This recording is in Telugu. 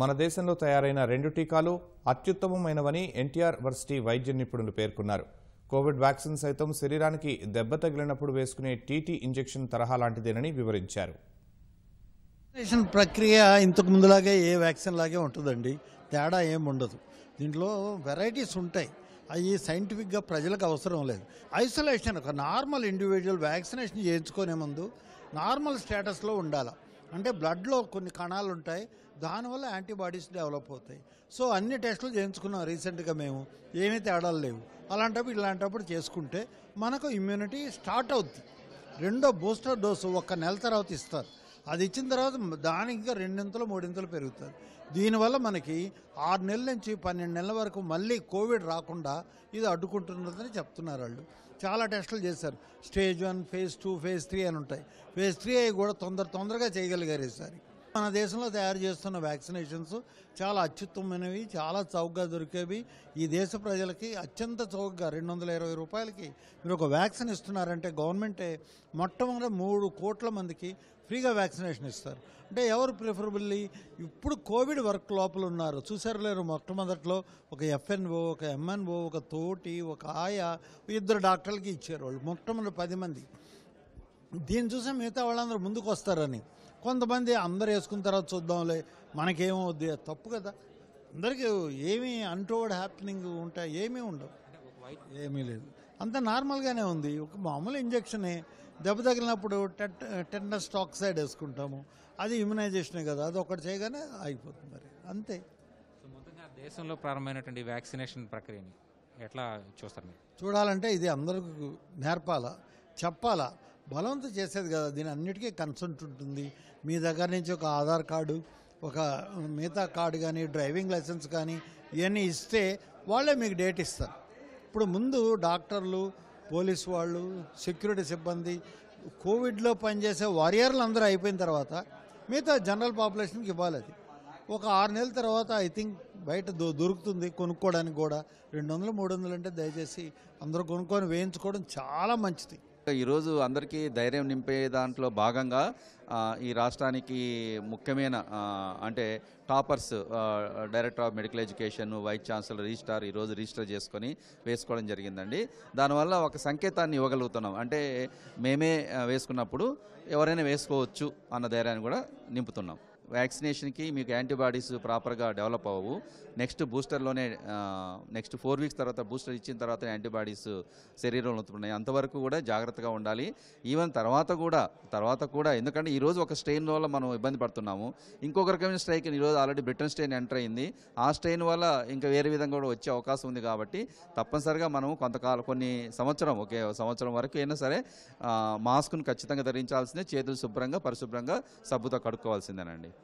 మన దేశంలో తయారైన రెండు టీకాలు అత్యుత్తమమైనవని ఎన్టీఆర్ వర్సిటీ వైద్య నిపుణులు పేర్కొన్నారు కోవిడ్ వ్యాక్సిన్ సైతం శరీరానికి దెబ్బ తగిలినప్పుడు వేసుకునే టీటీ ఇంజెక్షన్ తరహా లాంటిదేనని వివరించారు ప్రక్రియ ఇంతకు ముందులాగే ఏ వ్యాక్సిన్ లాగే ఉంటుందండి తేడా ఏం ఉండదు దీంట్లో వెరైటీస్ ఉంటాయి అవి సైంటిఫిక్గా ప్రజలకు అవసరం లేదు ఐసోలేషన్ ఒక నార్మల్ ఇండివిజువల్ వ్యాక్సినేషన్ చేయించుకునే ముందు నార్మల్ స్టేటస్లో ఉండాలి అంటే బ్లడ్లో కొన్ని కణాలు ఉంటాయి దానివల్ల యాంటీబాడీస్ డెవలప్ అవుతాయి సో అన్ని టెస్టులు చేయించుకున్నాం రీసెంట్గా మేము ఏమీ తేడాలు లేవు అలాంటప్పుడు ఇలాంటప్పుడు చేసుకుంటే మనకు ఇమ్యూనిటీ స్టార్ట్ అవుద్ది రెండో బూస్టర్ డోసు ఒక్క నెల తర్వాత ఇస్తారు అది ఇచ్చిన తర్వాత దానికి ఇంకా రెండింతలు మూడింతలు పెరుగుతుంది దీనివల్ల మనకి ఆరు నెలల నుంచి పన్నెండు నెలల వరకు మళ్ళీ కోవిడ్ రాకుండా ఇది అడ్డుకుంటున్నదని చెప్తున్నారు వాళ్ళు చాలా టెస్టులు చేశారు stage one phase two phase three అని ఉంటాయి ఫేజ్ త్రీ అవి కూడా తొందర తొందరగా చేయగలిగారు ఈసారి మన దేశంలో తయారు చేస్తున్న వ్యాక్సినేషన్స్ చాలా అత్యుత్తమైనవి చాలా చౌకగా దొరికేవి ఈ దేశ ప్రజలకి అత్యంత చౌకగా రెండు వందల ఇరవై రూపాయలకి మీరు ఒక వ్యాక్సిన్ ఇస్తున్నారంటే గవర్నమెంటే మొట్టమొదటి మూడు కోట్ల మందికి ఫ్రీగా వ్యాక్సినేషన్ ఇస్తారు అంటే ఎవరు ప్రిఫరబుల్లీ ఇప్పుడు కోవిడ్ వర్క్ లోపల ఉన్నారు చూసారు లేరు మొట్టమొదట్లో ఒక ఎఫ్ఎన్ఓ ఒక ఎంఎన్ఓ ఒక తోటి ఒక ఆయ ఇద్దరు డాక్టర్లకి ఇచ్చారు వాళ్ళు మొట్టమొదటి పది మంది దీన్ని చూసి మిగతా వాళ్ళందరూ ముందుకు వస్తారని కొంతమంది అందరు వేసుకున్న తర్వాత చూద్దాంలే మనకేమవుద్ది తప్పు కదా అందరికీ ఏమీ అంటోడ్ హ్యాపెనింగ్ ఉంటాయి ఏమీ ఉండవు ఏమీ లేదు అంత నార్మల్గానే ఉంది ఒక మామూలు ఇంజక్షనే దెబ్బ తగిలినప్పుడు టెట్ టెండస్ టాక్సైడ్ వేసుకుంటాము అది ఇమ్యునైజేషనే కదా అది ఒకటి చేయగానే అయిపోతుంది మరి అంతే దేశంలో ప్రారంభమైనటువంటి వ్యాక్సినేషన్ ప్రక్రియని ఎట్లా చూస్తారు మీరు చూడాలంటే ఇది అందరికీ నేర్పాలా చెప్పాలా బలవంతం చేసేది కదా దీని అన్నిటికీ కన్సంట్ ఉంటుంది మీ దగ్గర నుంచి ఒక ఆధార్ కార్డు ఒక మిగతా కార్డు కానీ డ్రైవింగ్ లైసెన్స్ కానీ ఇవన్నీ ఇస్తే వాళ్ళే మీకు డేట్ ఇస్తారు ఇప్పుడు ముందు డాక్టర్లు పోలీస్ వాళ్ళు సెక్యూరిటీ సిబ్బంది కోవిడ్లో పనిచేసే వారియర్లు అందరూ అయిపోయిన తర్వాత మిగతా జనరల్ పాపులేషన్కి ఇవ్వాలి అది ఒక ఆరు నెలల తర్వాత ఐ థింక్ బయట దొరుకుతుంది కొనుక్కోవడానికి కూడా రెండు వందలు మూడు వందలు అంటే దయచేసి అందరూ కొనుక్కొని వేయించుకోవడం చాలా మంచిది ఈరోజు అందరికీ ధైర్యం నింపే దాంట్లో భాగంగా ఈ రాష్ట్రానికి ముఖ్యమైన అంటే toppers director of medical education vice chancellor registrar ఈరోజు రిజిస్టర్ చేసుకొని వేసుకోవడం జరిగిందండి దానివల్ల ఒక సంకేతాన్ని ఇవ్వగలుగుతున్నాం అంటే మేమే వేసుకున్నప్పుడు ఎవరైనా వేసుకోవచ్చు అన్న ధైర్యాన్ని కూడా నింపుతున్నాం వ్యాక్సినేషన్కి మీకు యాంటీబాడీస్ ప్రాపర్గా డెవలప్ అవ్వవు నెక్స్ట్ బూస్టర్లోనే నెక్స్ట్ ఫోర్ వీక్స్ తర్వాత బూస్టర్ ఇచ్చిన తర్వాత యాంటీబాడీస్ శరీరంలో ఉంటున్నాయి అంతవరకు కూడా జాగ్రత్తగా ఉండాలి ఈవెన్ తర్వాత కూడా తర్వాత కూడా ఎందుకంటే ఈరోజు ఒక స్ట్రెయిన్ వల్ల మనం ఇబ్బంది పడుతున్నాము ఇంకొక రకమైన స్ట్రైక్ ఈరోజు ఆల్రెడీ బ్రిటన్ స్ట్రెయిన్ ఎంటర్ అయింది ఆ స్ట్రెయిన్ వల్ల ఇంకా వేరే విధంగా కూడా వచ్చే అవకాశం ఉంది కాబట్టి తప్పనిసరిగా మనం కొంతకాలం కొన్ని సంవత్సరం ఒకే సంవత్సరం వరకు అయినా సరే మాస్క్ను ఖచ్చితంగా ధరించాల్సిందే చేతులు శుభ్రంగా పరిశుభ్రంగా సబ్బుతో కడుక్కోవాల్సిందేనండి